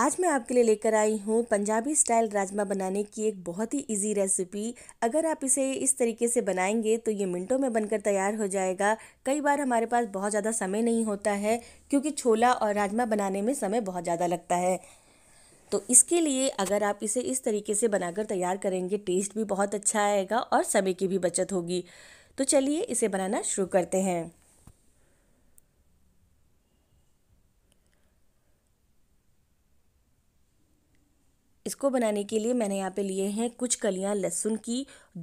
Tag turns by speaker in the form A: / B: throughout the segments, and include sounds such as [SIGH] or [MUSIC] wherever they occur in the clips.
A: आज मैं आपके लिए लेकर आई हूँ पंजाबी स्टाइल राजमा बनाने की एक बहुत ही इजी रेसिपी अगर आप इसे इस तरीके से बनाएंगे तो ये मिनटों में बनकर तैयार हो जाएगा कई बार हमारे पास बहुत ज़्यादा समय नहीं होता है क्योंकि छोला और राजमा बनाने में समय बहुत ज़्यादा लगता है तो इसके लिए अगर आप इसे इस तरीके से बनाकर तैयार करेंगे टेस्ट भी बहुत अच्छा आएगा और समय की भी बचत होगी तो चलिए इसे बनाना शुरू करते हैं इसको बनाने के लिए मैंने यहाँ पे लिए हैं कुछ कलियाँ लहसुन की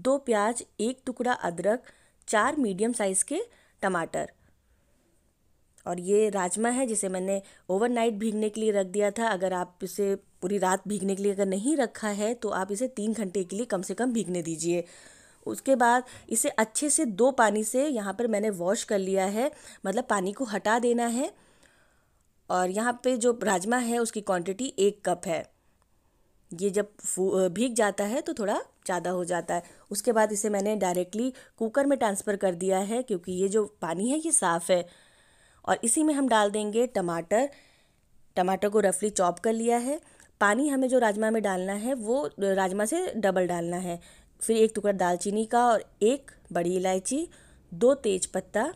A: दो प्याज एक टुकड़ा अदरक चार मीडियम साइज़ के टमाटर और ये राजमा है जिसे मैंने ओवरनाइट भीगने के लिए रख दिया था अगर आप इसे पूरी रात भीगने के लिए अगर नहीं रखा है तो आप इसे तीन घंटे के लिए कम से कम भीगने दीजिए उसके बाद इसे अच्छे से दो पानी से यहाँ पर मैंने वॉश कर लिया है मतलब पानी को हटा देना है और यहाँ पे जो राजमा है उसकी क्वांटिटी एक कप है ये जब भीग जाता है तो थोड़ा ज़्यादा हो जाता है उसके बाद इसे मैंने डायरेक्टली कुकर में ट्रांसफ़र कर दिया है क्योंकि ये जो पानी है ये साफ़ है और इसी में हम डाल देंगे टमाटर टमाटर को रफली चॉप कर लिया है पानी हमें जो राजमा में डालना है वो राजमा से डबल डालना है फिर एक टुकड़ा दालचीनी का और एक बड़ी इलायची दो तेज पत्ता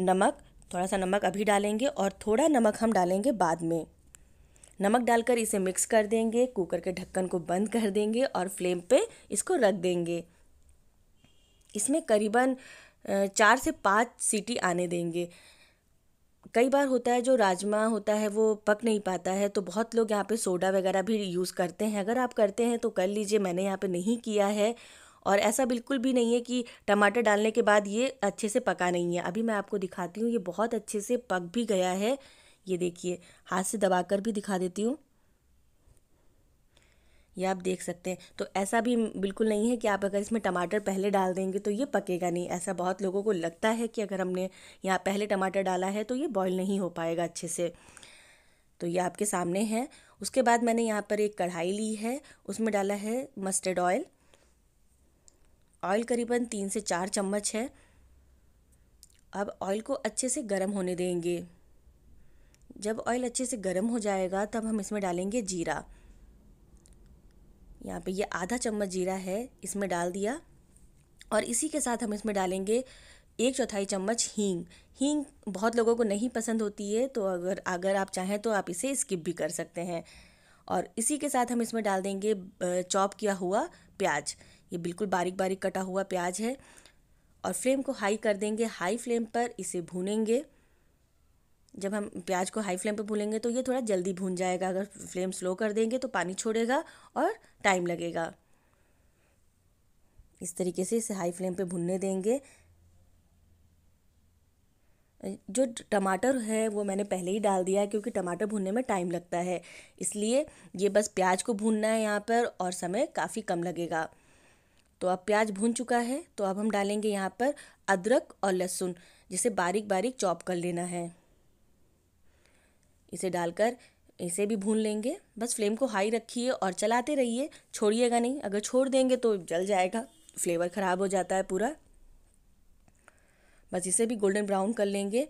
A: नमक थोड़ा सा नमक अभी डालेंगे और थोड़ा नमक हम डालेंगे बाद में नमक डालकर इसे मिक्स कर देंगे कुकर के ढक्कन को बंद कर देंगे और फ्लेम पे इसको रख देंगे इसमें करीबन चार से पाँच सीटी आने देंगे कई बार होता है जो राजमा होता है वो पक नहीं पाता है तो बहुत लोग यहाँ पे सोडा वगैरह भी यूज़ करते हैं अगर आप करते हैं तो कर लीजिए मैंने यहाँ पे नहीं किया है और ऐसा बिल्कुल भी नहीं है कि टमाटर डालने के बाद ये अच्छे से पका नहीं है अभी मैं आपको दिखाती हूँ ये बहुत अच्छे से पक भी गया है ये देखिए हाथ से दबा कर भी दिखा देती हूँ ये आप देख सकते हैं तो ऐसा भी बिल्कुल नहीं है कि आप अगर इसमें टमाटर पहले डाल देंगे तो ये पकेगा नहीं ऐसा बहुत लोगों को लगता है कि अगर हमने यहाँ पहले टमाटर डाला है तो ये बॉईल नहीं हो पाएगा अच्छे से तो ये आपके सामने है उसके बाद मैंने यहाँ पर एक कढ़ाई ली है उसमें डाला है मस्टर्ड ऑयल ऑयल करीबन तीन से चार चम्मच है अब ऑयल को अच्छे से गर्म होने देंगे जब ऑयल अच्छे से गर्म हो जाएगा तब हम इसमें डालेंगे जीरा यहाँ पे ये आधा चम्मच जीरा है इसमें डाल दिया और इसी के साथ हम इसमें डालेंगे एक चौथाई चम्मच हींग हींग बहुत लोगों को नहीं पसंद होती है तो अगर अगर आप चाहें तो आप इसे स्किप भी कर सकते हैं और इसी के साथ हम इसमें डाल देंगे चॉप किया हुआ प्याज ये बिल्कुल बारीक बारीक कटा हुआ प्याज है और फ्लेम को हाई कर देंगे हाई फ्लेम पर इसे भूनेंगे जब हम प्याज को हाई फ्लेम पे भूलेंगे तो ये थोड़ा जल्दी भून जाएगा अगर फ्लेम स्लो कर देंगे तो पानी छोड़ेगा और टाइम लगेगा इस तरीके से इसे हाई फ्लेम पे भूनने देंगे जो टमाटर है वो मैंने पहले ही डाल दिया है क्योंकि टमाटर भुनने में टाइम लगता है इसलिए ये बस प्याज को भूनना है यहाँ पर और समय काफ़ी कम लगेगा तो अब प्याज भून चुका है तो अब हम डालेंगे यहाँ पर अदरक और लहसुन जिसे बारीक बारीक चॉप कर लेना है इसे डालकर इसे भी भून लेंगे बस फ्लेम को हाई रखिए और चलाते रहिए छोड़िएगा नहीं अगर छोड़ देंगे तो जल जाएगा फ्लेवर ख़राब हो जाता है पूरा बस इसे भी गोल्डन ब्राउन कर लेंगे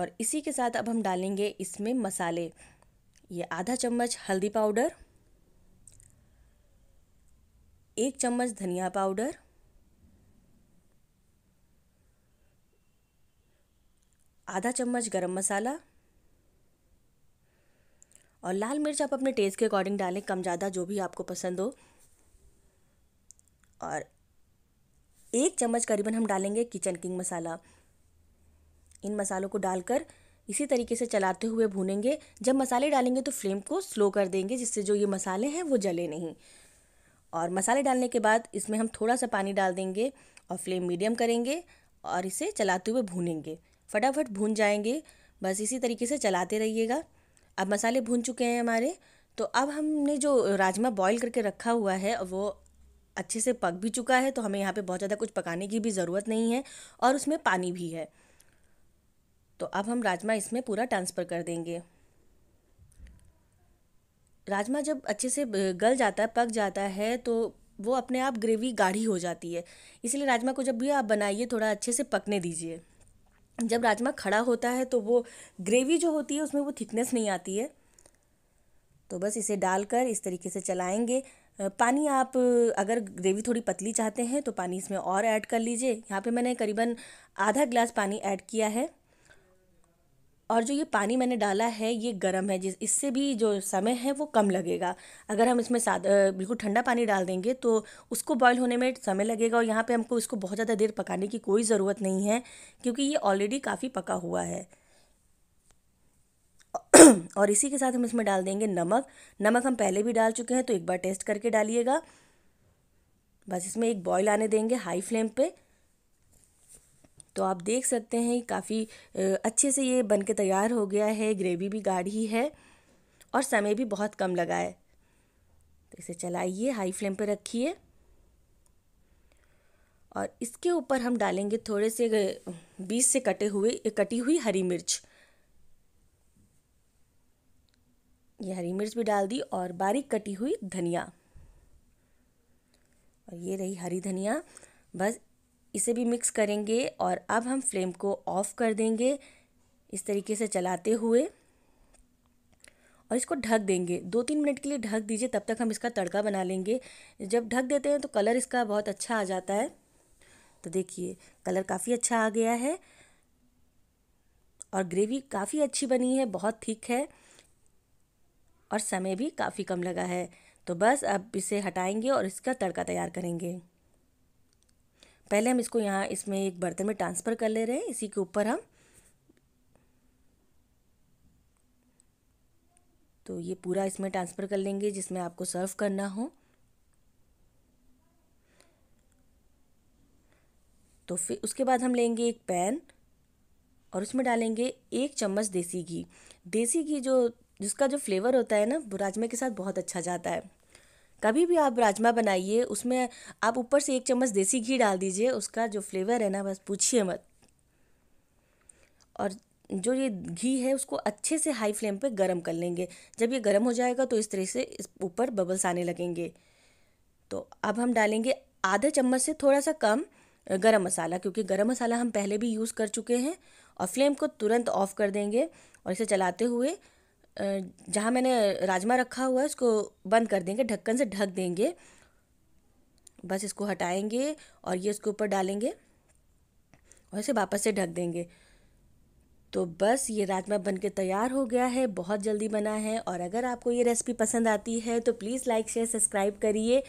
A: और इसी के साथ अब हम डालेंगे इसमें मसाले ये आधा चम्मच हल्दी पाउडर एक चम्मच धनिया पाउडर आधा चम्मच गरम मसाला और लाल मिर्च आप अपने टेस्ट के अकॉर्डिंग डालें कम ज़्यादा जो भी आपको पसंद हो और एक चम्मच करीबन हम डालेंगे किचन किंग मसाला इन मसालों को डालकर इसी तरीके से चलाते हुए भूनेंगे जब मसाले डालेंगे तो फ्लेम को स्लो कर देंगे जिससे जो ये मसाले हैं वो जले नहीं और मसाले डालने के बाद इसमें हम थोड़ा सा पानी डाल देंगे और फ्लेम मीडियम करेंगे और इसे चलाते हुए भूनेंगे फटाफट भून जाएंगे बस इसी तरीके से चलाते रहिएगा अब मसाले भून चुके हैं हमारे तो अब हमने जो राजमा बॉईल करके रखा हुआ है वो अच्छे से पक भी चुका है तो हमें यहाँ पे बहुत ज़्यादा कुछ पकाने की भी ज़रूरत नहीं है और उसमें पानी भी है तो अब हम राजमा इसमें पूरा ट्रांसफ़र कर देंगे राजमा जब अच्छे से गल जाता है पक जाता है तो वो अपने आप ग्रेवी गाढ़ी हो जाती है इसलिए राजमा को जब भी आप बनाइए थोड़ा अच्छे से पकने दीजिए जब राजमा खड़ा होता है तो वो ग्रेवी जो होती है उसमें वो थिकनेस नहीं आती है तो बस इसे डालकर इस तरीके से चलाएंगे पानी आप अगर ग्रेवी थोड़ी पतली चाहते हैं तो पानी इसमें और ऐड कर लीजिए यहाँ पे मैंने करीबन आधा ग्लास पानी ऐड किया है और जो ये पानी मैंने डाला है ये गर्म है जिस इससे भी जो समय है वो कम लगेगा अगर हम इसमें साद बिल्कुल ठंडा पानी डाल देंगे तो उसको बॉयल होने में समय लगेगा और यहाँ पे हमको इसको बहुत ज़्यादा देर पकाने की कोई ज़रूरत नहीं है क्योंकि ये ऑलरेडी काफ़ी पका हुआ है [CLEARS THROAT] और इसी के साथ हम इसमें डाल देंगे नमक नमक हम पहले भी डाल चुके हैं तो एक बार टेस्ट करके डालिएगा बस इसमें एक बॉयल आने देंगे हाई फ्लेम पर तो आप देख सकते हैं काफ़ी अच्छे से ये बन के तैयार हो गया है ग्रेवी भी गाढ़ी है और समय भी बहुत कम लगा है तो इसे चलाइए हाई फ्लेम पर रखिए और इसके ऊपर हम डालेंगे थोड़े से बीज से कटे हुए कटी हुई हरी मिर्च ये हरी मिर्च भी डाल दी और बारीक कटी हुई धनिया और ये रही हरी धनिया बस इसे भी मिक्स करेंगे और अब हम फ्लेम को ऑफ़ कर देंगे इस तरीके से चलाते हुए और इसको ढक देंगे दो तीन मिनट के लिए ढक दीजिए तब तक हम इसका तड़का बना लेंगे जब ढक देते हैं तो कलर इसका बहुत अच्छा आ जाता है तो देखिए कलर काफ़ी अच्छा आ गया है और ग्रेवी काफ़ी अच्छी बनी है बहुत थिक है और समय भी काफ़ी कम लगा है तो बस अब इसे हटाएंगे और इसका तड़का तैयार करेंगे पहले हम इसको यहाँ इसमें एक बर्तन में ट्रांसफ़र कर ले रहे हैं इसी के ऊपर हम तो ये पूरा इसमें ट्रांसफ़र कर लेंगे जिसमें आपको सर्व करना हो तो फिर उसके बाद हम लेंगे एक पैन और उसमें डालेंगे एक चम्मच देसी घी देसी घी जो जिसका जो फ्लेवर होता है ना राजमे के साथ बहुत अच्छा जाता है कभी भी आप राजमा बनाइए उसमें आप ऊपर से एक चम्मच देसी घी डाल दीजिए उसका जो फ्लेवर है ना बस पूछिए मत और जो ये घी है उसको अच्छे से हाई फ्लेम पे गरम कर लेंगे जब ये गरम हो जाएगा तो इस तरह से इस ऊपर बबल्स आने लगेंगे तो अब हम डालेंगे आधे चम्मच से थोड़ा सा कम गरम मसाला क्योंकि गरम मसाला हम पहले भी यूज़ कर चुके हैं और फ्लेम को तुरंत ऑफ़ कर देंगे और इसे चलाते हुए जहाँ मैंने राजमा रखा हुआ है उसको बंद कर देंगे ढक्कन से ढक देंगे बस इसको हटाएंगे और ये इसके ऊपर डालेंगे और इसे वापस से ढक देंगे तो बस ये राजमा बन के तैयार हो गया है बहुत जल्दी बना है और अगर आपको ये रेसिपी पसंद आती है तो प्लीज़ लाइक शेयर सब्सक्राइब करिए